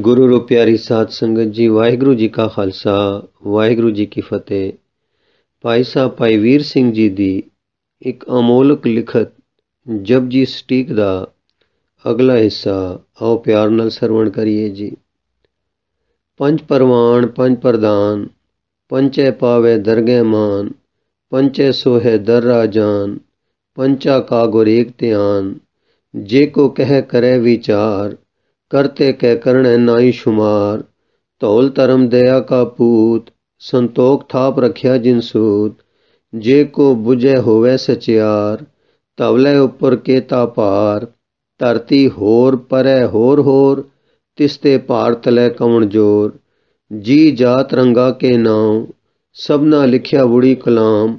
ਗੁਰੂ ਰੋ ਪਿਆਰੀ ਸਾਧ ਸੰਗਤ ਜੀ ਵਾਹਿਗੁਰੂ ਜੀ ਕਾ ਖਾਲਸਾ ਵਾਹਿਗੁਰੂ ਜੀ ਕੀ ਫਤਿਹ ਭਾਈ ਸਾਹਿਬ ਭਾਈ ਵੀਰ ਸਿੰਘ ਜੀ ਦੀ ਇੱਕ ਅਮੋਲਕ ਲਿਖਤ ਜਪਜੀ ਸਟੀਕ ਦਾ ਅਗਲਾ ਹਿੱਸਾ ਆਓ ਪਿਆਰ ਨਾਲ ਸਰਵਣ ਕਰੀਏ ਜੀ ਪੰਜ ਪਰਵਾਨ ਪੰਜ ਪ੍ਰਦਾਨ ਪੰਚੇ ਪਾਵੇ ਦਰਗਹਿ ਮਾਨ ਪੰਚੇ ਸੋਹੇ ਦਰ ਰਾਜਾਨ ਪੰਚਾ ਕਾ ਗੁਰੇਕ ਧਿਆਨ ਜੇ ਕੋ ਕਹਿ ਕਰੇ ਵਿਚਾਰ ਕਰਤੇ ਕਹਿ ਕਰਣੈ ਨਾਹੀ ਸ਼ੁਮਾਰ ਧੌਲ ਧਰਮ ਦਇਆ ਕਾ ਪੂਤ ਸੰਤੋਖ ਥਾਪ ਰਖਿਆ ਜਿਨ ਸੂਤ ਜੇ ਕੋ 부ਝੈ ਹੋਵੇ ਸਚਿਆਰ ਤਵਲੇ ਉਪਰ ਕੇ ਤਾ ਪਾਰ ਧਰਤੀ ਹੋਰ ਪਰੈ ਹੋਰ ਹੋਰ ਤਿਸ ਤੇ ਭਾਰਤ ਲੈ ਕਵਣ ਜੋਰ ਜੀ ਜਾਤ ਰੰਗਾ ਕੇ ਨਾਉ ਸਭਨਾ ਲਿਖਿਆ ਬੁੜੀ ਕਲਾਮ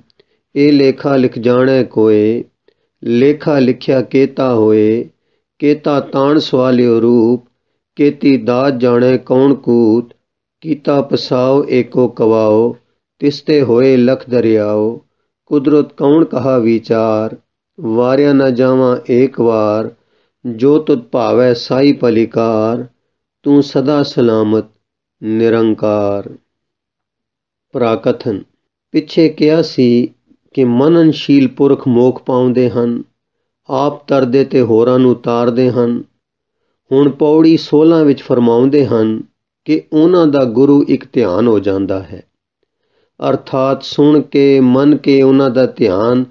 ਇਹ ਲੇਖਾ ਲਿਖ ਜਾਣੈ ਕੋਏ ਲੇਖਾ ਲਿਖਿਆ ਕੇਤਾ ਹੋਏ ਕੇਤਾ ਤਾਣ ਸਵਾਲਿਓ ਰੂਪ ਕੇਤੀ ਦਾਤ ਜਾਣੇ ਕੌਣ ਕੂਤ ਕੀਤਾ ਪਸਾਓ ਏਕੋ ਕਵਾਓ ਤਿਸਤੇ ਹੋਏ ਲਖ ਦਰਿਆਓ ਕੁਦਰਤ ਕੌਣ ਕਹਾ ਵਿਚਾਰ ਵਾਰਿਆ ਨਾ ਜਾਵਾਂ ਏਕ ਵਾਰ ਜੋ ਤੁਤ ਭਾਵੈ ਸਾਈ ਪਲਿਕਾਰ ਤੂੰ ਸਦਾ ਸਲਾਮਤ ਨਿਰੰਕਾਰ ਪ੍ਰਾਕਥਨ ਪਿੱਛੇ ਕਿਹਾ ਸੀ ਕਿ ਮਨਨਸ਼ੀਲ ਪੁਰਖ ਮੋਖ ਪਾਉਂਦੇ ਹਨ ਆਪ ਤਰਦੇ ਤੇ ਹੋਰਾਂ ਨੂੰ ਤਾਰਦੇ ਹਨ ਹੁਣ ਪੌੜੀ 16 ਵਿੱਚ ਫਰਮਾਉਂਦੇ ਹਨ ਕਿ ਉਹਨਾਂ ਦਾ ਗੁਰੂ ਇੱਕ ਧਿਆਨ ਹੋ ਜਾਂਦਾ ਹੈ ਅਰਥਾਤ ਸੁਣ ਕੇ ਮਨ ਕੇ ਉਹਨਾਂ ਦਾ ਧਿਆਨ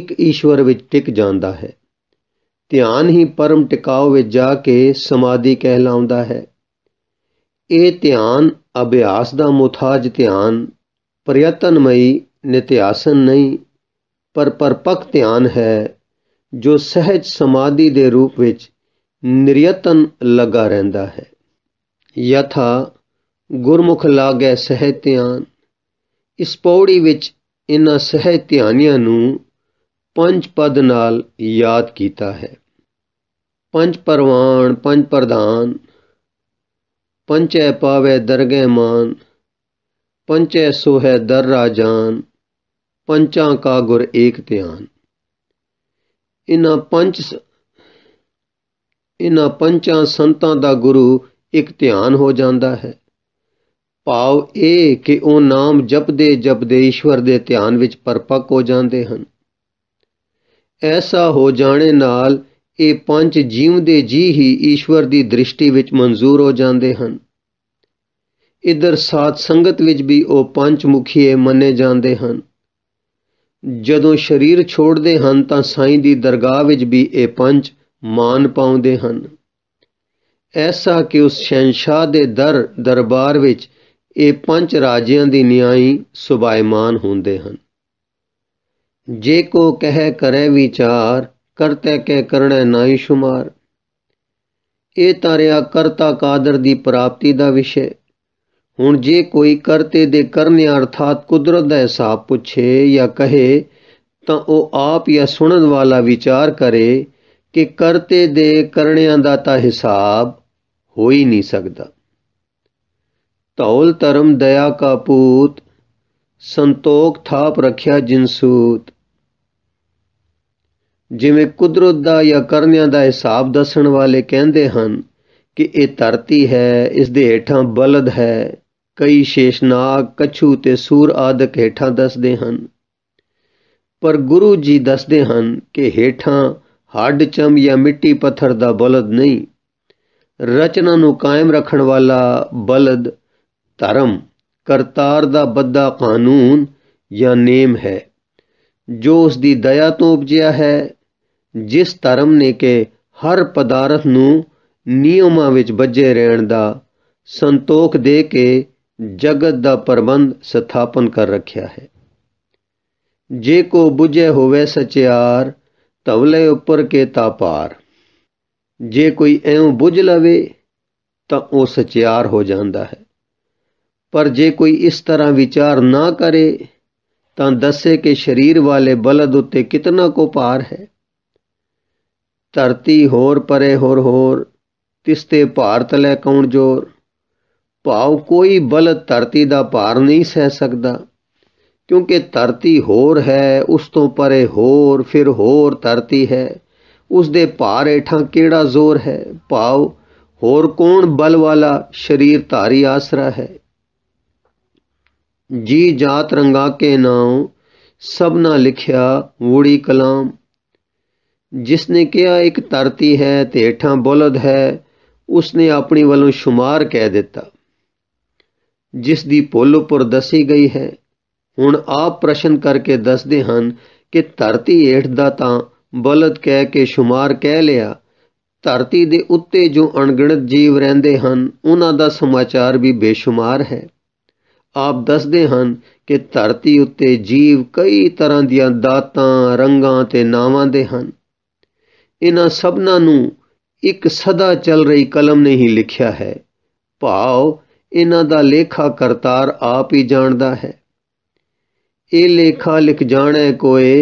ਇੱਕ ਈਸ਼ਵਰ ਵਿੱਚ ਟਿਕ ਜਾਂਦਾ ਹੈ ਧਿਆਨ ਹੀ ਪਰਮ ਟਿਕਾਉ ਵਿੱਚ ਜਾ ਕੇ ਸਮਾਧੀ ਕਹਿਲਾਉਂਦਾ ਹੈ ਇਹ ਧਿਆਨ ਅਭਿਆਸ ਦਾ ਮੁਤਾਜ ਧਿਆਨ ਪ੍ਰਯਤਨਮਈ ਨਿਤਿਆਸਨ ਨਹੀਂ ਪਰ ਪਰਪਕ ਧਿਆਨ ਹੈ ਜੋ ਸਹਿਜ ਸਮਾਧੀ ਦੇ ਰੂਪ ਵਿੱਚ ਨਿਰਯਤਨ ਲੱਗਾ ਰਹਿੰਦਾ ਹੈ ਯਥਾ ਗੁਰਮੁਖ ਲਾਗੇ ਸਹਿਜ ਧਿਆਨ ਇਸ ਪੌੜੀ ਵਿੱਚ ਇਹਨਾਂ ਸਹਿਜ ਧਿਆਨੀਆਂ ਨੂੰ ਪੰਜ ਪਦ ਨਾਲ ਯਾਦ ਕੀਤਾ ਹੈ ਪੰਜ ਪਰਵਾਨ ਪੰਜ ਪ੍ਰਧਾਨ ਪੰਚੇ ਪਾਵੇ ਦਰਗਹਿ ਮਾਨ ਪੰਚੇ ਸੋਹੇ ਦਰ ਰਾਜਾਨ ਪੰਚਾਂ ਕਾ ਗੁਰ ਏਕ ਧਿਆਨ ਇਹਨਾਂ ਪੰਜ ਇਹਨਾਂ ਪੰਜਾਂ ਸੰਤਾਂ ਦਾ ਗੁਰੂ ਇੱਕ ਧਿਆਨ ਹੋ ਜਾਂਦਾ ਹੈ ਭਾਵ ਇਹ ਕਿ ਉਹ ਨਾਮ ਜਪਦੇ ਜਪਦੇ ਈਸ਼ਵਰ ਦੇ ਧਿਆਨ ਵਿੱਚ ਪਰਪੱਕ ਹੋ ਜਾਂਦੇ ਹਨ ਐਸਾ ਹੋ ਜਾਣੇ ਨਾਲ ਇਹ ਪੰਜ ਦੇ ਜੀ ਹੀ ਈਸ਼ਵਰ ਦੀ ਦ੍ਰਿਸ਼ਟੀ ਵਿੱਚ ਮਨਜ਼ੂਰ ਹੋ ਜਾਂਦੇ ਹਨ ਇਧਰ ਸਾਧ ਸੰਗਤ ਵਿੱਚ ਵੀ ਉਹ ਪੰਜ ਮੁਖੀਏ ਮੰਨੇ ਜਾਂਦੇ ਹਨ ਜਦੋਂ ਸਰੀਰ ਛੋੜਦੇ ਹਨ ਤਾਂ ਸਾਈਂ ਦੀ ਦਰਗਾਹ ਵਿੱਚ ਵੀ ਇਹ ਪੰਜ ਮਾਨ ਪਾਉਂਦੇ ਹਨ ਐਸਾ ਕਿ ਉਸ ਸ਼ਹਿਨशाह ਦੇ ਦਰ ਦਰਬਾਰ ਵਿੱਚ ਇਹ ਪੰਜ ਰਾਜਿਆਂ ਦੀ ਨਿਆਈ ਸੁਭਾਇਮਾਨ ਹੁੰਦੇ ਹਨ ਜੇ ਕੋ ਕਹਿ ਕਰੇ ਵਿਚਾਰ ਕਰਤੇ ਕੇ ਕਰਣੇ ਨਾਹੀ ਸ਼ੁਮਾਰ ਇਹ ਤਾਰਿਆ ਕਰਤਾ ਕਾਦਰ ਦੀ ਪ੍ਰਾਪਤੀ ਦਾ ਵਿਸ਼ੇ ਹੁਣ ਜੇ ਕੋਈ ਕਰਤੇ ਦੇ ਕਰਨੇ ਅਰਥਾਤ ਕੁਦਰਤ ਦਾ ਹਿਸਾਬ ਪੁੱਛੇ ਜਾਂ ਕਹੇ ਤਾਂ ਉਹ ਆਪ ਜਾਂ ਸੁਣਨ ਵਾਲਾ ਵਿਚਾਰ ਕਰੇ ਕਿ ਕਰਤੇ ਦੇ ਕਰਨਿਆਂ ਦਾ ਤਾਂ ਹਿਸਾਬ ਹੋ ਹੀ ਨਹੀਂ ਸਕਦਾ ਤੌਲ ਧਰਮ ਦਇਆ ਕਾ ਪੂਤ ਸੰਤੋਖ ਥਾਪ ਰੱਖਿਆ ਜਿਨਸੂਤ ਜਿਵੇਂ ਕੁਦਰਤ ਦਾ ਜਾਂ ਕਰਨਿਆਂ ਦਾ ਹਿਸਾਬ ਦੱਸਣ ਵਾਲੇ ਕਹਿੰਦੇ ਹਨ ਕਿ ਇਹ ਧਰਤੀ ਹੈ ਇਸ ਦੇ ਹੇਠਾਂ ਬਲਦ ਹੈ ਕਈ ਸ਼ੇਸ਼ਨਾਗ ਕਛੂ ਤੇ ਸੂਰ ਆਦਿਕ ਹੇਠਾਂ ਦੱਸਦੇ ਹਨ ਪਰ ਗੁਰੂ ਜੀ ਦੱਸਦੇ ਹਨ ਕਿ ਹੇਠਾਂ ਹੱਡ ਚਮ ਜਾਂ ਮਿੱਟੀ ਪੱਥਰ ਦਾ ਬਲਦ ਨਹੀਂ ਰਚਨਾ ਨੂੰ ਕਾਇਮ ਰੱਖਣ ਵਾਲਾ ਬਲਦ ਧਰਮ ਕਰਤਾਰ ਦਾ ਬੱਦਾ ਕਾਨੂੰਨ ਜਾਂ ਨੇਮ ਹੈ ਜੋ ਉਸ ਦੀ ਦਇਆ ਤੋਂ ਉਪਜਿਆ ਹੈ ਜਿਸ ਧਰਮ ਨੇ ਕਿ ਹਰ ਪਦਾਰਥ ਨੂੰ ਨਿਯਮਾਂ ਵਿੱਚ ਬੱਜੇ ਰਹਿਣ ਦਾ ਸੰਤੋਖ ਦੇ ਕੇ ਜਗਤ ਦਾ ਪ੍ਰਬੰਧ ਸਥਾਪਨ ਕਰ ਰੱਖਿਆ ਹੈ ਜੇ ਕੋ 부ਝੇ ਹੋਵੇ ਸਚਿਆਰ ਤਵਲੇ ਉੱਪਰ ਕੇ ਤਾਪਾਰ ਜੇ ਕੋਈ ਐਉਂ 부ਝ ਲਵੇ ਤਾਂ ਉਹ ਸਚਿਆਰ ਹੋ ਜਾਂਦਾ ਹੈ ਪਰ ਜੇ ਕੋਈ ਇਸ ਤਰ੍ਹਾਂ ਵਿਚਾਰ ਨਾ ਕਰੇ ਤਾਂ ਦੱਸੇ ਕਿ ਸਰੀਰ ਵਾਲੇ ਬਲਦ ਉੱਤੇ ਕਿਤਨਾ ਕੋ ਭਾਰ ਹੈ ਧਰਤੀ ਹੋਰ ਪਰੇ ਹੋਰ ਹੋਰ ਤਿਸਤੇ ਭਾਰਤ ਲੈ ਕੌਣ ਜੋਰ ਭਾਵ ਕੋਈ ਬਲ ਧਰਤੀ ਦਾ ਭਾਰ ਨਹੀਂ ਸਹਿ ਸਕਦਾ ਕਿਉਂਕਿ ਧਰਤੀ ਹੋਰ ਹੈ ਉਸ ਤੋਂ ਪਰੇ ਹੋਰ ਫਿਰ ਹੋਰ ਧਰਤੀ ਹੈ ਉਸ ਦੇ ਭਾਰ ਹੇਠਾਂ ਕਿਹੜਾ ਜ਼ੋਰ ਹੈ ਭਾਵ ਹੋਰ ਕੌਣ ਬਲ ਵਾਲਾ ਸ਼ਰੀਰ ਧਾਰੀ ਆਸਰਾ ਹੈ ਜੀ ਜਾਤ ਰੰਗਾ ਕੇ ਨਾਉ ਸਭਨਾ ਲਿਖਿਆ ਵੂੜੀ ਕਲਾਮ ਜਿਸ ਨੇ ਕਿਹਾ ਇੱਕ ਧਰਤੀ ਹੈ ਤੇ ਹੇਠਾਂ ਬੁਲਦ ਹੈ ਉਸਨੇ ਨੇ ਆਪਣੀ ਵੱਲੋਂ ਸ਼ੁਮਾਰ ਕਹਿ ਦਿੱਤਾ ਜਿਸ ਦੀ ਉਪਰ ਦੱਸੀ ਗਈ ਹੈ ਹੁਣ ਆਪ ਪ੍ਰਸ਼ਨ ਕਰਕੇ ਦੱਸਦੇ ਹਨ ਕਿ ਧਰਤੀ ਏਠ ਦਾ ਤਾਂ ਬਲਦ ਕਹਿ ਕੇ شمار ਕਹਿ ਲਿਆ ਧਰਤੀ ਦੇ ਉੱਤੇ ਜੋ ਅਣਗਿਣਤ ਜੀਵ ਰਹਿੰਦੇ ਹਨ ਉਹਨਾਂ ਦਾ ਸਮਾਚਾਰ ਵੀ ਬੇਸ਼ੁਮਾਰ ਹੈ ਆਪ ਦੱਸਦੇ ਹਨ ਕਿ ਧਰਤੀ ਉੱਤੇ ਜੀਵ ਕਈ ਤਰ੍ਹਾਂ ਦੀਆਂ ਦਾਤਾਂ ਰੰਗਾਂ ਤੇ ਨਾਵਾਂ ਦੇ ਹਨ ਇਹਨਾਂ ਸਭਨਾਂ ਨੂੰ ਇੱਕ ਸਦਾ ਚੱਲ ਰਹੀ ਕਲਮ ਨੇ ਹੀ ਲਿਖਿਆ ਹੈ ਭਾਵ ਇਹਨਾਂ ਦਾ ਲੇਖਾ ਕਰਤਾਰ ਆਪ ਹੀ ਜਾਣਦਾ ਹੈ ਇਹ ਲੇਖਾ ਲਿਖ ਜਾਣੇ ਕੋਏ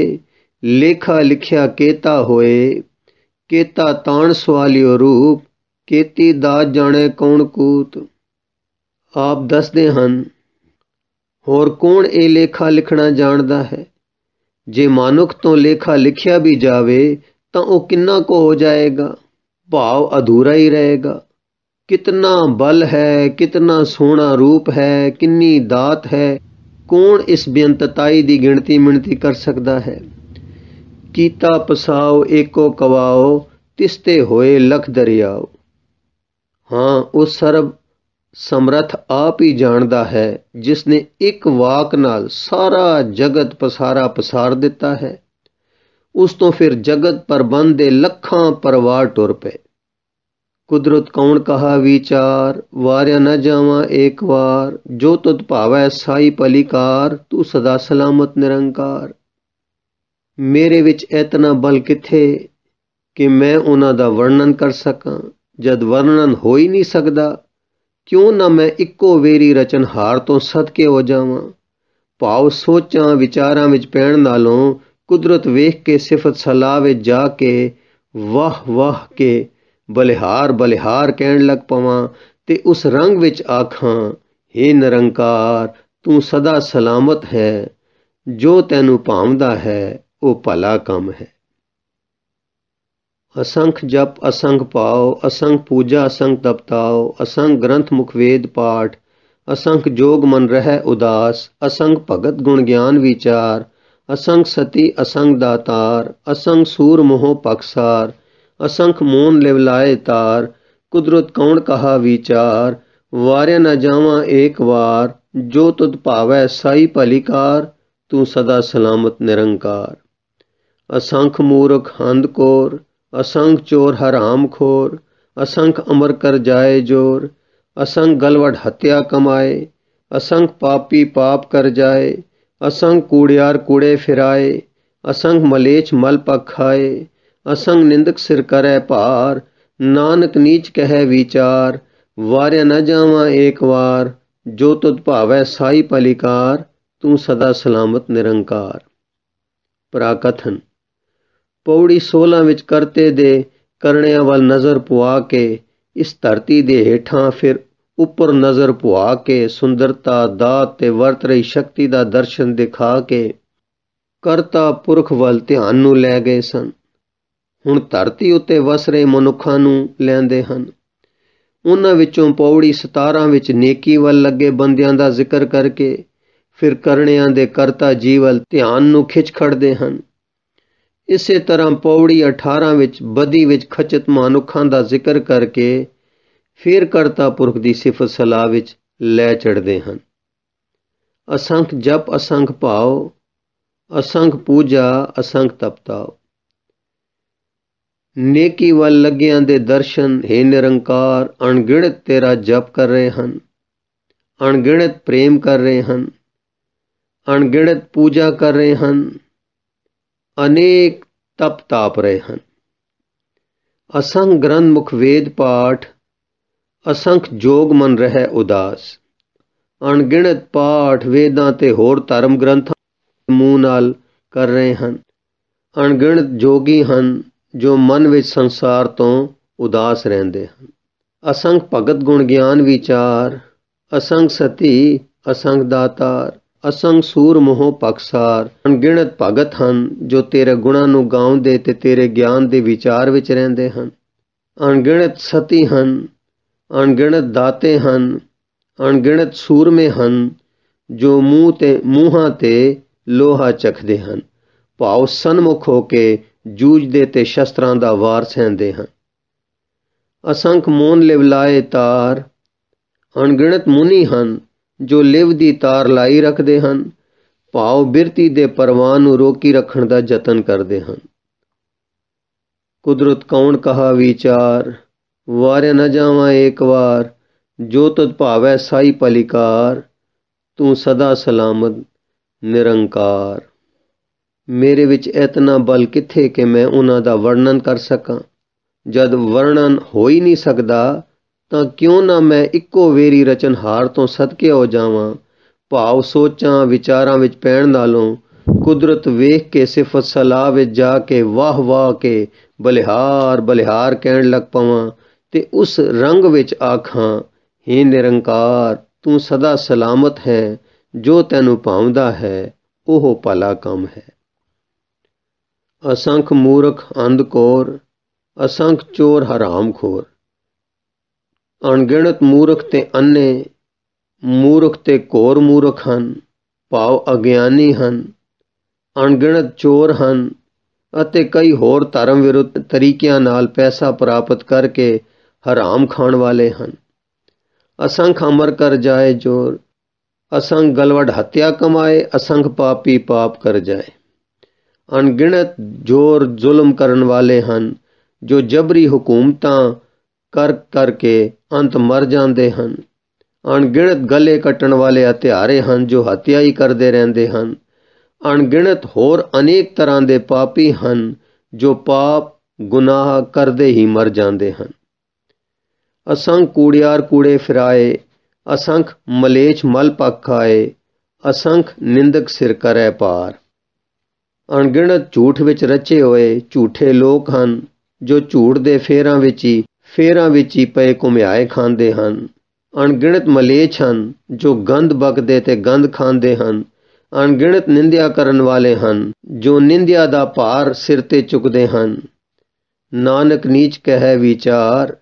ਲੇਖਾ ਲਿਖਿਆ ਕੇਤਾ ਹੋਏ ਕੇਤਾ ਤਾਣ ਸਵਾਲਿਓ ਰੂਪ ਕੀਤੀ ਦਾ ਜਾਣੇ ਕੌਣ ਕੂਤ ਆਪ ਦੱਸਦੇ ਹਨ ਹੋਰ ਕੌਣ ਇਹ ਲੇਖਾ ਲਿਖਣਾ ਜਾਣਦਾ ਹੈ ਜੇ ਮਾਨੁਖ ਤੋਂ ਲੇਖਾ ਲਿਖਿਆ ਵੀ ਜਾਵੇ ਤਾਂ ਉਹ ਕਿੰਨਾ ਕੋ ਹੋ ਜਾਏਗਾ ਭਾਵ ਅਧੂਰਾ ਹੀ ਰਹੇਗਾ ਕਿਤਨਾ ਬਲ ਹੈ ਕਿਤਨਾ ਸੋਹਣਾ ਰੂਪ ਹੈ ਕਿੰਨੀ ਦਾਤ ਹੈ ਕੌਣ ਇਸ ਬੇਅੰਤਤਾਈ ਦੀ ਗਿਣਤੀ ਮਿਣਤੀ ਕਰ ਸਕਦਾ ਹੈ ਕੀਤਾ ਪਸਾਓ ਏਕੋ ਕਵਾਓ ਤਿਸਤੇ ਹੋਏ ਲਖ ਦਰਿਆਓ ਹਾਂ ਉਹ ਸਰਬ ਸਮਰਥ ਆਪ ਹੀ ਜਾਣਦਾ ਹੈ ਜਿਸ ਨੇ ਇੱਕ ਵਾਕ ਨਾਲ ਸਾਰਾ ਜਗਤ ਪਸਾਰਾ ਪਸਾਰ ਦਿੱਤਾ ਹੈ ਉਸ ਤੋਂ ਫਿਰ ਜਗਤ ਪ੍ਰਬੰਧ ਦੇ ਲੱਖਾਂ ਪਰਵਾਰ ਟੁਰ ਪਏ ਕੁਦਰਤ ਕੌਣ ਕਹਾ ਵਿਚਾਰ ਵਾਰਿਆ ਨਾ ਜਾਵਾਂ ਇੱਕ ਵਾਰ ਜੋ ਤਤ ਭਾਵੈ ਸਾਈ ਪਲਿਕਾਰ ਤੂੰ ਸਦਾ ਸਲਾਮਤ ਨਿਰੰਕਾਰ ਮੇਰੇ ਵਿੱਚ ਇਤਨਾ ਬਲ ਕਿੱਥੇ ਕਿ ਮੈਂ ਉਹਨਾਂ ਦਾ ਵਰਣਨ ਕਰ ਸਕਾਂ ਜਦ ਵਰਣਨ ਹੋ ਹੀ ਨਹੀਂ ਸਕਦਾ ਕਿਉਂ ਨਾ ਮੈਂ ਇੱਕੋ ਵੇਰੀ ਰਚਨਹਾਰ ਤੋਂ ਸਦਕੇ ਹੋ ਜਾਵਾਂ ਭਾਵ ਸੋਚਾਂ ਵਿਚਾਰਾਂ ਵਿੱਚ ਪੈਣ ਨਾਲੋਂ ਕੁਦਰਤ ਵੇਖ ਕੇ ਸਿਫਤ ਸਲਾਹ ਵਿੱਚ ਜਾ ਕੇ ਵਾਹ ਵਾਹ ਕੇ ਬਲਿਹਾਰ ਬਲਿਹਾਰ ਕਹਿਣ ਲੱਗ ਪਵਾਂ ਤੇ ਉਸ ਰੰਗ ਵਿੱਚ ਆਖਾਂ हे ਨਿਰੰਕਾਰ ਤੂੰ ਸਦਾ ਸਲਾਮਤ ਹੈ ਜੋ ਤੈਨੂੰ ਭਾਵਦਾ ਹੈ ਉਹ ਭਲਾ ਕੰਮ ਹੈ ਅਸੰਖ ਜਪ ਅਸੰਖ ਪਾਉ ਅਸੰਖ ਪੂਜਾ ਅਸੰਖ ਤਪਤਾਉ ਅਸੰਖ ਗ੍ਰੰਥ ਮੁਖ ਵੇਦ ਪਾਠ ਅਸੰਖ ਜੋਗ ਮਨ ਰਹਿ ਉਦਾਸ ਅਸੰਖ ਭਗਤ ਗੁਣ ਗਿਆਨ ਵਿਚਾਰ ਅਸੰਖ ਸਤੀ ਅਸੰਖ ਦਾਤਾਰ ਅਸੰਖ ਸੂਰ ਮੋਹ ਪਕਸਾਰ असंख मोन लेवलाए तार कुदरत कौन कहा विचार वारे न जावा एक वार जो तुद भावै साई भलीकार तू सदा सलामत निरंकार असंख मूरख हंद हंदकोर असंख चोर हराम खोर असंख अमर कर जाए जोर असंख गलवट हत्या कमाए असंख पापी पाप कर जाए असंख कूड़ियार कूड़े फिराए असंख मलेच मल पक खाए ਅਸੰਗ ਨਿੰਦਕ ਸਿਰ ਕਰੈ ਭਾਰ ਨਾਨਕ ਨੀਚ ਕਹੈ ਵਿਚਾਰ ਵਾਰਿਆ ਨਾ ਜਾਵਾਂ ਏਕ ਵਾਰ ਜੋ ਤੁਧ ਭਾਵੈ ਸਾਈ ਪਲਿਕਾਰ ਤੂੰ ਸਦਾ ਸਲਾਮਤ ਨਿਰੰਕਾਰ ਪ੍ਰਾਕਥਨ ਪੌੜੀ 16 ਵਿੱਚ ਕਰਤੇ ਦੇ ਕਰਣਿਆਂ ਵੱਲ ਨਜ਼ਰ ਪੁਆ ਕੇ ਇਸ ਧਰਤੀ ਦੇ ਹੇਠਾਂ ਫਿਰ ਉੱਪਰ ਨਜ਼ਰ ਪੁਆ ਕੇ ਸੁੰਦਰਤਾ ਦਾਤ ਤੇ ਵਰਤ ਰਹੀ ਸ਼ਕਤੀ ਦਾ ਦਰਸ਼ਨ ਦਿਖਾ ਕੇ ਕਰਤਾ ਪੁਰਖ ਵੱਲ ਧਿਆਨ ਨੂੰ ਲੈ ਗਏ ਸਨ ਹੁਣ ਧਰਤੀ ਉੱਤੇ ਵਸ ਰਹੇ ਮਨੁੱਖਾਂ ਨੂੰ ਲੈਂਦੇ ਹਨ ਉਹਨਾਂ ਵਿੱਚੋਂ ਪੌੜੀ 17 ਵਿੱਚ ਨੇਕੀ ਵੱਲ ਲੱਗੇ ਬੰਦਿਆਂ ਦਾ ਜ਼ਿਕਰ ਕਰਕੇ ਫਿਰ ਕਰਣਿਆਂ ਦੇ ਕਰਤਾ ਜੀਵਲ ਧਿਆਨ ਨੂੰ ਖਿੱਚ ਖੜਦੇ ਹਨ ਇਸੇ ਤਰ੍ਹਾਂ ਪੌੜੀ 18 ਵਿੱਚ ਬਦੀ ਵਿੱਚ ਖਚਤ ਮਨੁੱਖਾਂ ਦਾ ਜ਼ਿਕਰ ਕਰਕੇ ਫਿਰ ਕਰਤਾ ਪੁਰਖ ਦੀ ਸਿਫਤ ਸਲਾਹ ਵਿੱਚ ਲੈ ਚੜਦੇ ਹਨ ਅਸੰਖ ਜਪ ਅਸੰਖ ਭਾਉ ਅਸੰਖ ਪੂਜਾ ਅਸੰਖ ਤਪਤਾਉ ਨੇਕੀ ਵੱਲ ਲੱਗਿਆਂ ਦੇ ਦਰਸ਼ਨ ਏ ਨਿਰੰਕਾਰ ਅਣਗਿਣਤ ਤੇਰਾ ਜਪ ਕਰ ਰਹੇ ਹਨ ਅਣਗਿਣਤ ਪ੍ਰੇਮ ਕਰ ਰਹੇ ਹਨ ਅਣਗਿਣਤ ਪੂਜਾ ਕਰ ਰਹੇ ਹਨ ਅਨੇਕ ਤਪ ਤਾਪ ਰਹੇ ਹਨ ਅਸੰਖ ਗ੍ਰੰਥ ਮੁਖ ਵੇਦ ਪਾਠ ਅਸੰਖ ਜੋਗ ਮਨ ਰਹਿ ਉਦਾਸ ਅਣਗਿਣਤ ਪਾਠ ਵੇਦਾਂ ਤੇ ਹੋਰ ਧਰਮ ਗ੍ਰੰਥਾਂ ਮੂੰਹ ਨਾਲ ਕਰ ਰਹੇ ਹਨ ਅਣਗਿਣਤ ਜੋਗੀ ਹਨ ਜੋ ਮਨ ਵਿੱਚ ਸੰਸਾਰ ਤੋਂ ਉਦਾਸ ਰਹਿੰਦੇ ਹਨ ਅਸੰਗ ਭਗਤ ਗੁਣ ਗਿਆਨ ਵਿਚਾਰ ਅਸੰਗ ਸਤੀ ਅਸੰਗ ਦਾਤਾਰ ਅਸੰਗ ਸੂਰ ਮੋਹ ਪਕਸਾਰ ਅਣਗਿਣਤ ਭਗਤ ਹਨ ਜੋ ਤੇਰੇ ਗੁਣਾਂ ਨੂੰ ਗਾਉਂਦੇ ਤੇ ਤੇਰੇ ਗਿਆਨ ਦੇ ਵਿਚਾਰ ਵਿੱਚ ਰਹਿੰਦੇ ਹਨ ਅਣਗਿਣਤ ਸਤੀ ਹਨ ਅਣਗਿਣਤ ਦਾਤੇ ਹਨ ਅਣਗਿਣਤ ਸੂਰਮੇ ਹਨ ਜੋ ਮੂੰਹ ਤੇ ਮੂੰਹਾਂ ਤੇ ਲੋਹਾ ਚਖਦੇ ਹਨ ਭਾਉ ਸਨਮੁਖ ਹੋ ਕੇ ਜੂਝਦੇ ਤੇ ਸ਼ਸਤਰਾਂ ਦਾ ਵਾਰ ਸਹਿੰਦੇ ਹਾਂ ਅਸੰਖ ਮੋਨ ਲਾਏ ਤਾਰ ਅਣਗਿਣਤ ਮੁਨੀ ਹਨ ਜੋ ਲਿਵ ਦੀ ਤਾਰ ਲਾਈ ਰੱਖਦੇ ਹਨ ਭਾਵ ਬਿਰਤੀ ਦੇ ਪਰਵਾਨ ਨੂੰ ਰੋਕੀ ਰੱਖਣ ਦਾ ਯਤਨ ਕਰਦੇ ਹਨ ਕੁਦਰਤ ਕੌਣ ਕਹਾ ਵਿਚਾਰ ਵਾਰਿਆ ਨਾ ਜਾਵਾਂ ਇੱਕ ਵਾਰ ਜੋ ਤਤ ਭਾਵੈ ਸਾਈ ਪਲਿਕਾਰ ਤੂੰ ਸਦਾ ਸਲਾਮਤ ਨਿਰੰਕਾਰ ਮੇਰੇ ਵਿੱਚ ਇਤਨਾ ਬਲ ਕਿੱਥੇ ਕਿ ਮੈਂ ਉਹਨਾਂ ਦਾ ਵਰਣਨ ਕਰ ਸਕਾਂ ਜਦ ਵਰਣਨ ਹੋ ਹੀ ਨਹੀਂ ਸਕਦਾ ਤਾਂ ਕਿਉਂ ਨਾ ਮੈਂ ਇੱਕੋ ਵੇਰੀ ਰਚਨਹਾਰ ਤੋਂ ਸਦਕੇ ਹੋ ਜਾਵਾਂ ਭਾਵ ਸੋਚਾਂ ਵਿਚਾਰਾਂ ਵਿੱਚ ਪੈਣ ਨਾਲੋਂ ਕੁਦਰਤ ਵੇਖ ਕੇ ਸਿਫਤ ਸਲਾਹ ਵਿੱਚ ਜਾ ਕੇ ਵਾਹ ਵਾਹ ਕੇ ਬਲਿਹਾਰ ਬਲਿਹਾਰ ਕਹਿਣ ਲੱਗ ਪਵਾਂ ਤੇ ਉਸ ਰੰਗ ਵਿੱਚ ਆਖਾਂ ਏ ਨਿਰੰਕਾਰ ਤੂੰ ਸਦਾ ਸਲਾਮਤ ਹੈ ਜੋ ਤੈਨੂੰ ਭਾਉਂਦਾ ਹੈ ਉਹ ਭਲਾ ਕੰਮ ਹੈ ਅਸੰਖ ਮੂਰਖ ਅੰਧਕੋਰ ਅਸੰਖ ਚੋਰ ਹਰਾਮਖੋਰ ਅਣਗਿਣਤ ਮੂਰਖ ਤੇ ਅੰਨੇ ਮੂਰਖ ਤੇ ਕੋਰ ਮੂਰਖ ਹਨ ਭਾਵ ਅਗਿਆਨੀ ਹਨ ਅਣਗਿਣਤ ਚੋਰ ਹਨ ਅਤੇ ਕਈ ਹੋਰ ਧਰਮ ਵਿਰੁੱਧ ਤਰੀਕਿਆਂ ਨਾਲ ਪੈਸਾ ਪ੍ਰਾਪਤ ਕਰਕੇ ਹਰਾਮ ਖਾਣ ਵਾਲੇ ਹਨ ਅਸੰਖ ਅਮਰ ਕਰ ਜਾਏ ਜੋਰ ਅਸੰਖ ਗਲਵੜ ਹੱਤਿਆ ਕਮਾਏ ਅਸੰਖ ਪਾਪੀ ਪਾਪ ਕਰ ਜਾਏ ਅਣਗਿਣਤ ਜ਼ੋਰ ਜ਼ੁਲਮ ਕਰਨ ਵਾਲੇ ਹਨ ਜੋ ਜਬਰੀ ਹਕੂਮਤਾਂ ਕਰ ਕਰਕੇ ਅੰਤ ਮਰ ਜਾਂਦੇ ਹਨ ਅਣਗਿਣਤ ਗਲੇ ਕੱਟਣ ਵਾਲੇ ਹਥਿਆਰੇ ਹਨ ਜੋ ਹਤਿਆਈ ਕਰਦੇ ਰਹਿੰਦੇ ਹਨ ਅਣਗਿਣਤ ਹੋਰ ਅਨੇਕ ਤਰ੍ਹਾਂ ਦੇ ਪਾਪੀ ਹਨ ਜੋ ਪਾਪ ਗੁਨਾਹ ਕਰਦੇ ਹੀ ਮਰ ਜਾਂਦੇ ਹਨ ਅਸੰਖ ਕੂੜਿਆਰ ਕੂੜੇ ਫਿਰਾਏ ਅਸੰਖ ਮਲੇਚ ਮਲ ਪਖਾਏ ਅਸੰਖ ਨਿੰਦਕ ਸਿਰ ਕਰੈ ਪਾਰ ਅਣਗਿਣਤ ਝੂਠ ਵਿੱਚ ਰਚੇ ਹੋਏ ਝੂਠੇ ਲੋਕ ਹਨ ਜੋ ਝੂਠ ਦੇ ਫੇਰਾਂ ਵਿੱਚ ਹੀ ਫੇਰਾਂ ਵਿੱਚ ਹੀ ਪਏ ਘੁਮਿਆਏ ਖਾਂਦੇ ਹਨ ਅਣਗਿਣਤ ਮਲੇਛ ਹਨ ਜੋ ਗੰਦ ਬਕਦੇ ਤੇ ਗੰਦ ਖਾਂਦੇ ਹਨ ਅਣਗਿਣਤ ਨਿੰਦਿਆ ਕਰਨ ਵਾਲੇ ਹਨ ਜੋ ਨਿੰਦਿਆ ਦਾ ਭਾਰ ਸਿਰ ਤੇ ਚੁੱਕਦੇ ਹਨ ਨਾਨਕ ਨੀਚ ਕਹੈ ਵਿਚਾਰ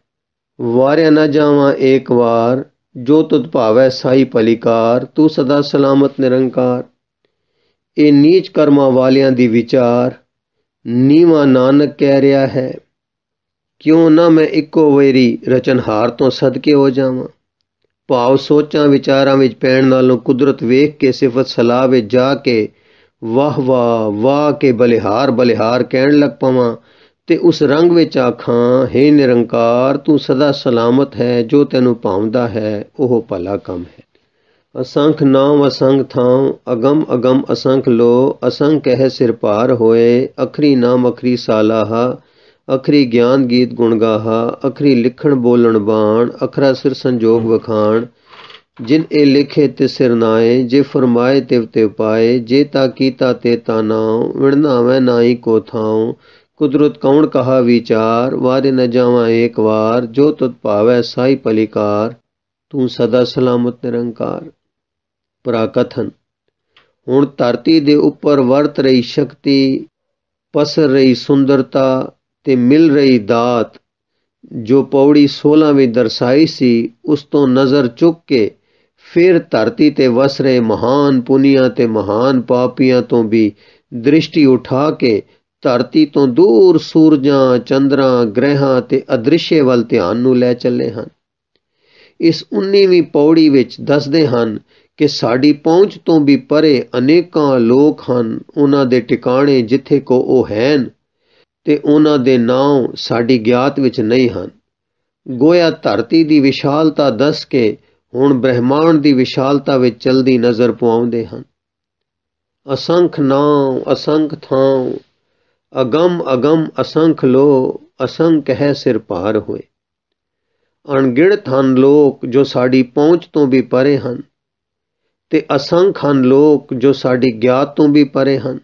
ਵਾਰਿਆ ਨਾ ਜਾਵਾਂ ਇੱਕ ਵਾਰ ਜੋ ਤੁਧ ਭਾਵੈ ਸਾਈ ਭਲੀਕਾਰ ਤੂੰ ਸਦਾ ਸਲਾਮਤ ਨਿਰੰਕਾਰ ਇਹ ਨੀਚ ਕਰਮਾਂ ਵਾਲਿਆਂ ਦੀ ਵਿਚਾਰ ਨੀਵਾ ਨਾਨਕ ਕਹਿ ਰਿਹਾ ਹੈ ਕਿਉਂ ਨਾ ਮੈਂ ਇੱਕੋ ਵੇਰੀ ਰਚਨਹਾਰ ਤੋਂ ਸਦਕੇ ਹੋ ਜਾਵਾਂ ਭਾਵ ਸੋਚਾਂ ਵਿਚਾਰਾਂ ਵਿੱਚ ਪੈਣ ਨਾਲੋਂ ਕੁਦਰਤ ਵੇਖ ਕੇ ਸਿਫਤ ਸਲਾਹ ਵਿੱਚ ਜਾ ਕੇ ਵਾਹ ਵਾਹ ਵਾਹ ਕੇ ਬਲਿਹਾਰ ਬਲਿਹਾਰ ਕਹਿਣ ਲੱਗ ਪਵਾਂ ਤੇ ਉਸ ਰੰਗ ਵਿੱਚ ਆਖਾਂ हे ਨਿਰੰਕਾਰ ਤੂੰ ਸਦਾ ਸਲਾਮਤ ਹੈ ਜੋ ਤੈਨੂੰ ਭਾਉਂਦਾ ਹੈ ਉਹ ਭਲਾ ਕੰਮ ਹੈ ਅਸੰਖ ਨਾਮ ਅਸੰਖ ਥਾਉ ਅਗਮ ਅਗਮ ਅਸੰਖ ਲੋ ਅਸੰਖ ਕਹਿ ਸਿਰ ਭਾਰ ਹੋਏ ਅਖਰੀ ਨਾਮ ਅਖਰੀ ਸਾਲਾਹਾ ਅਖਰੀ ਗਿਆਨ ਗੀਤ ਗੁਣਗਾਹਾ ਅਖਰੀ ਲਿਖਣ ਬੋਲਣ ਬਾਣ ਅਖਰਾ ਸਿਰ ਸੰਜੋਗ ਵਖਾਣ ਜਿਨ ਇਹ ਲਿਖੇ ਤੇ ਸਿਰ ਨਾਏ ਜੇ ਫਰਮਾਏ ਤਿਵ ਤੇ ਪਾਏ ਜੇ ਤਾ ਕੀਤਾ ਤੇ ਤਾ ਨਾਉ ਵਿਣਨਾਵੇਂ ਨਾਹੀ ਕੋ ਥਾਉ ਕੁਦਰਤ ਕੌਣ ਕਹਾ ਵਿਚਾਰ ਵਾਰੇ ਨ ਜਾਵਾਂ ਏਕ ਵਾਰ ਜੋ ਤੁਤ ਭਾਵੈ ਸਾਈ ਪਲਿਕਾਰ ਤੂੰ ਸਦਾ ਸਲਾਮਤ ਨਿਰੰਕਾਰ ਪ੍ਰਾਕਥਨ ਹੁਣ ਧਰਤੀ ਦੇ ਉੱਪਰ ਵਰਤ ਰਹੀ ਸ਼ਕਤੀ ਪਸਰ ਰਹੀ ਸੁੰਦਰਤਾ ਤੇ ਮਿਲ ਰਹੀ ਦਾਤ ਜੋ ਪੌੜੀ 16ਵੀਂ ਦਰਸਾਈ ਸੀ ਉਸ ਤੋਂ ਨਜ਼ਰ ਚੁੱਕ ਕੇ ਫਿਰ ਧਰਤੀ ਤੇ ਵਸ ਰਹੇ ਮਹਾਨ ਪੁਨੀਆਂ ਤੇ ਮਹਾਨ ਪਾਪੀਆਂ ਤੋਂ ਵੀ ਦ੍ਰਿਸ਼ਟੀ ਉਠਾ ਕੇ ਧਰਤੀ ਤੋਂ ਦੂਰ ਸੂਰਜਾਂ ਚੰਦਰਾਂ ਗ੍ਰਹਿਾਂ ਤੇ ਅਦ੍ਰਿਸ਼ਯ ਵੱਲ ਧਿਆਨ ਨੂੰ ਲੈ ਚੱਲੇ ਹਨ ਇਸ 19ਵੀਂ ਪੌੜੀ ਵਿੱਚ ਦੱਸਦੇ ਹਨ ਕਿ ਸਾਡੀ ਪਹੁੰਚ ਤੋਂ ਵੀ ਪਰੇ ਅਨੇਕਾਂ ਲੋਕ ਹਨ ਉਹਨਾਂ ਦੇ ਟਿਕਾਣੇ ਜਿੱਥੇ ਕੋ ਉਹ ਹਨ ਤੇ ਉਹਨਾਂ ਦੇ ਨਾਮ ਸਾਡੀ ਗਿਆਤ ਵਿੱਚ ਨਹੀਂ ਹਨ ਗੋਇਆ ਧਰਤੀ ਦੀ ਵਿਸ਼ਾਲਤਾ ਦੱਸ ਕੇ ਹੁਣ ਬ੍ਰਹਿਮੰਡ ਦੀ ਵਿਸ਼ਾਲਤਾ ਵਿੱਚ ਚਲਦੀ ਨਜ਼ਰ ਪਵਾਉਂਦੇ ਹਨ ਅਸੰਖ ਨਾਮ ਅਸੰਖ ਥਾਂ ਅਗੰਮ ਅਗੰਮ ਅਸੰਖ ਲੋ ਅਸੰਖ ਹੈ ਸਿਰ ਪਾਰ ਹੋਏ ਅਣਗਿਣਤ ਹਨ ਲੋਕ ਜੋ ਸਾਡੀ ਪਹੁੰਚ ਤੋਂ ਵੀ ਪਰੇ ਹਨ ਤੇ ਅਸੰਖ ਹਨ ਲੋਕ ਜੋ ਸਾਡੀ ਗਿਆਤ ਤੋਂ ਵੀ ਪਰੇ ਹਨ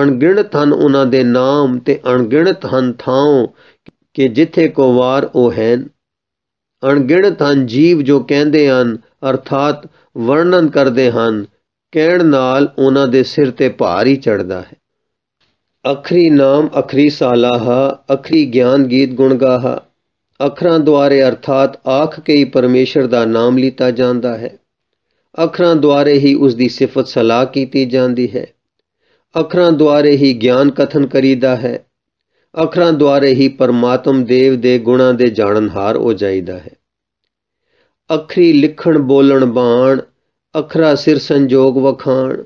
ਅਣਗਿਣਤ ਹਨ ਉਹਨਾਂ ਦੇ ਨਾਮ ਤੇ ਅਣਗਿਣਤ ਹਨ ਥਾਂ ਕਿ ਜਿੱਥੇ ਕੋ ਵਾਰ ਉਹ ਹਨ ਅਣਗਿਣਤ ਹਨ ਜੀਵ ਜੋ ਕਹਿੰਦੇ ਹਨ ਅਰਥਾਤ ਵਰਣਨ ਕਰਦੇ ਹਨ ਕਹਿਣ ਨਾਲ ਉਹਨਾਂ ਦੇ ਸਿਰ ਤੇ ਭਾਰ ਹੀ ਚੜਦਾ ਹੈ ਅਖਰੀ ਨਾਮ ਅਖਰੀ ਸਾਲਾਹ ਅਖਰੀ ਗਿਆਨ ਗੀਤ ਗੁਣਗਾਹ ਅਖਰਾਂ ਦੁਆਰੇ ਅਰਥਾਤ ਆਖ ਕੇ ਹੀ ਪਰਮੇਸ਼ਰ ਦਾ ਨਾਮ ਲੀਤਾ ਜਾਂਦਾ ਹੈ ਅੱਖਰਾਂ ਦੁਆਰੇ ਹੀ ਉਸ ਦੀ ਸਿਫਤ ਸਲਾਹ ਕੀਤੀ ਜਾਂਦੀ ਹੈ ਅੱਖਰਾਂ ਦੁਆਰੇ ਹੀ ਗਿਆਨ ਕਥਨ ਕਰੀਦਾ ਹੈ ਅੱਖਰਾਂ ਦੁਆਰੇ ਹੀ ਪਰਮਾਤਮ ਦੇਵ ਦੇ ਗੁਣਾਂ ਦੇ ਜਾਣਨਹਾਰ ਹੋ ਜਾਈਦਾ ਹੈ ਅਖਰੀ ਲਿਖਣ ਬੋਲਣ ਬਾਣ ਅਖਰਾ ਸਿਰ ਸੰਜੋਗ ਵਖਾਣ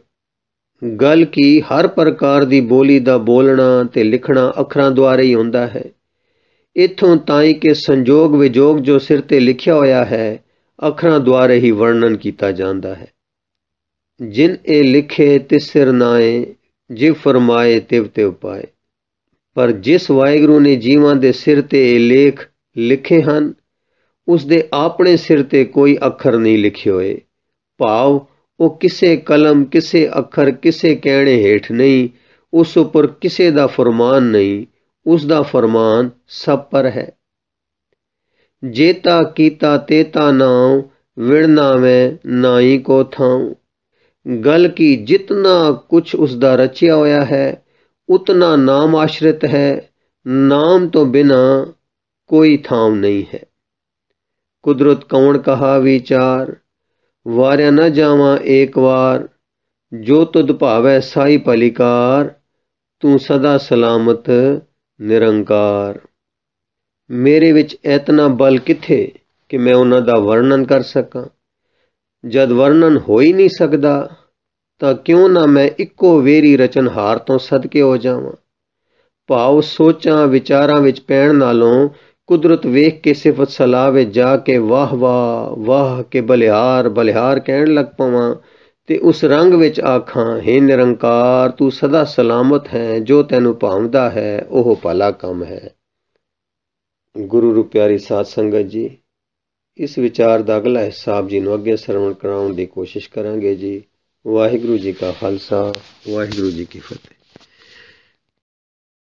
ਗੱਲ ਕੀ ਹਰ ਪ੍ਰਕਾਰ ਦੀ ਬੋਲੀ ਦਾ ਬੋਲਣਾ ਤੇ ਲਿਖਣਾ ਅੱਖਰਾਂ ਦੁਆਰੇ ਹੀ ਹੁੰਦਾ ਹੈ ਇਥੋਂ ਤਾਂ ਕਿ ਸੰਜੋਗ ਵਿਜੋਗ ਜੋ ਸਿਰ ਤੇ ਲਿਖਿਆ ਹੋਇਆ ਹੈ ਅੱਖਰਾਂ ਦੁਆਰੇ ਹੀ ਵਰਣਨ ਕੀਤਾ ਜਾਂਦਾ ਹੈ ਜਿਨ ਇਹ ਲਿਖੇ ਤਿਸਰ ਨਾਏ ਜਿਵ ਫਰਮਾਏ ਤਿਵ ਤੇ ਉਪਾਏ ਪਰ ਜਿਸ ਵਾਹਿਗੁਰੂ ਨੇ ਜੀਵਾਂ ਦੇ ਸਿਰ ਤੇ ਇਹ ਲੇਖ ਲਿਖੇ ਹਨ ਉਸ ਦੇ ਆਪਣੇ ਸਿਰ ਤੇ ਕੋਈ ਅੱਖਰ ਨਹੀਂ ਲਿਖੇ ਹੋਏ ਭਾਵ ਉਹ ਕਿਸੇ ਕਲਮ ਕਿਸੇ ਅੱਖਰ ਕਿਸੇ ਕਹਿਣੇ ਹੇਠ ਨਹੀਂ ਉਸ ਉੱਪਰ ਕਿਸੇ ਦਾ ਫਰਮਾਨ ਨਹੀਂ ਉਸ ਦਾ ਫਰਮਾਨ ਸਭ ਪਰ ਹੈ ਜੇਤਾ ਕੀਤਾ ਤੇਤਾ ਨਾਉ ਵਿਣ ਨਾਵੇਂ ਨਾਈ ਕੋ ਥਾਉ ਗਲ ਕੀ ਜਿਤਨਾ ਕੁਛ ਉਸ ਦਾ ਰਚਿਆ ਹੋਇਆ ਹੈ ਉਤਨਾ ਨਾਮ ਆਸ਼ਰਿਤ ਹੈ ਨਾਮ ਤੋਂ ਬਿਨਾ ਕੋਈ ਥਾਉ ਨਹੀਂ ਹੈ ਕੁਦਰਤ ਕੌਣ ਕਹਾ ਵਿਚਾਰ ਵਾਰਿਆ ਨਾ ਜਾਵਾਂ ਏਕ ਵਾਰ ਜੋ ਤੁਧ ਭਾਵੈ ਸਾਈ ਭਲਿਕਾਰ ਤੂੰ ਸਦਾ ਸਲਾਮਤ ਨਿਰੰਕਾਰ ਮੇਰੇ ਵਿੱਚ ਇਤਨਾ ਬਲ ਕਿੱਥੇ ਕਿ ਮੈਂ ਉਹਨਾਂ ਦਾ ਵਰਣਨ ਕਰ ਸਕਾਂ ਜਦ ਵਰਣਨ ਹੋ ਹੀ ਨਹੀਂ ਸਕਦਾ ਤਾਂ ਕਿਉਂ ਨਾ ਮੈਂ ਇੱਕੋ ਵੇਰੀ ਰਚਨਹਾਰ ਤੋਂ ਸਦਕੇ ਹੋ ਜਾਵਾਂ ਭਾਵ ਸੋਚਾਂ ਵਿਚਾਰਾਂ ਵਿੱਚ ਪੈਣ ਨਾਲੋਂ ਕੁਦਰਤ ਵੇਖ ਕੇ ਸਿਫਤ ਸਲਾਹ ਵਿੱਚ ਜਾ ਕੇ ਵਾਹ ਵਾਹ ਵਾਹ ਕੇ ਬਲਿਹਾਰ ਬਲਿਹਾਰ ਕਹਿਣ ਲੱਗ ਪਵਾਂ ਤੇ ਉਸ ਰੰਗ ਵਿੱਚ ਆਖਾਂ हे ਨਿਰੰਕਾਰ ਤੂੰ ਸਦਾ ਸਲਾਮਤ ਹੈ ਜੋ ਤੈਨੂੰ ਭਾਉਂਦਾ ਹੈ ਉਹ ਭਲਾ ਕੰਮ ਹੈ ਗੁਰੂ ਰੂਪਿਆਰੀ ਸਾਧ ਸੰਗਤ ਜੀ ਇਸ ਵਿਚਾਰ ਦਾ ਅਗਲਾ ਹਿੱਸਾ ਜੀ ਨੂੰ ਅੱਗੇ ਸਰਵਣ ਕਰਾਉਣ ਦੀ ਕੋਸ਼ਿਸ਼ ਕਰਾਂਗੇ ਜੀ ਵਾਹਿਗੁਰੂ ਜੀ ਕਾ ਖਾਲਸਾ ਵਾਹਿਗੁਰੂ ਜੀ ਕੀ ਫਤਿਹ